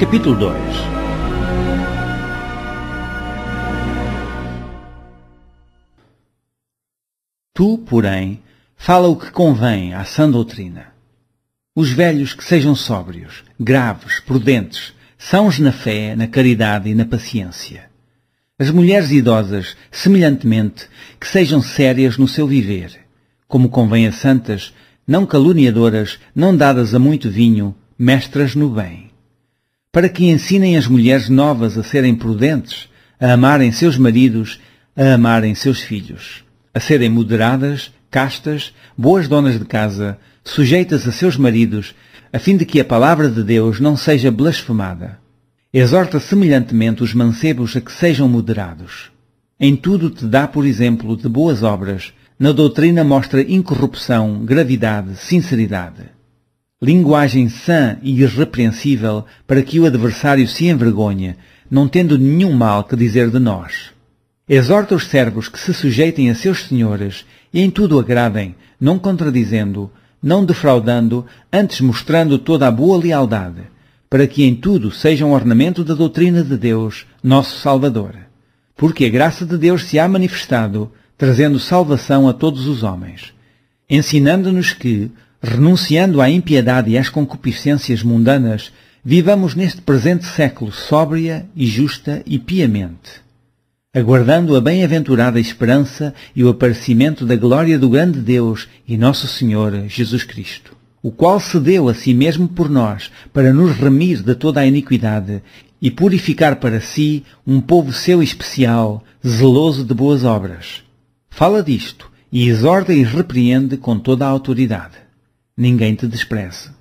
Capítulo 2 Tu, porém, fala o que convém à sã doutrina. Os velhos que sejam sóbrios, graves, prudentes, sãos na fé, na caridade e na paciência. As mulheres idosas, semelhantemente, que sejam sérias no seu viver, como convém a santas, não caluniadoras, não dadas a muito vinho, mestras no bem para que ensinem as mulheres novas a serem prudentes, a amarem seus maridos, a amarem seus filhos, a serem moderadas, castas, boas donas de casa, sujeitas a seus maridos, a fim de que a palavra de Deus não seja blasfemada. Exorta semelhantemente os mancebos a que sejam moderados. Em tudo te dá, por exemplo, de boas obras, na doutrina mostra incorrupção, gravidade, sinceridade linguagem sã e irrepreensível para que o adversário se envergonhe, não tendo nenhum mal que dizer de nós. Exorta os servos que se sujeitem a seus senhores e em tudo agradem, não contradizendo, não defraudando, antes mostrando toda a boa lealdade, para que em tudo sejam ornamento da doutrina de Deus, nosso Salvador. Porque a graça de Deus se há manifestado, trazendo salvação a todos os homens, ensinando-nos que, renunciando à impiedade e às concupiscências mundanas, vivamos neste presente século sóbria e justa e piamente, aguardando a bem-aventurada esperança e o aparecimento da glória do grande Deus e nosso Senhor Jesus Cristo, o qual se deu a si mesmo por nós para nos remir de toda a iniquidade e purificar para si um povo seu especial, zeloso de boas obras. Fala disto e exorta e repreende com toda a autoridade ninguém te despreze.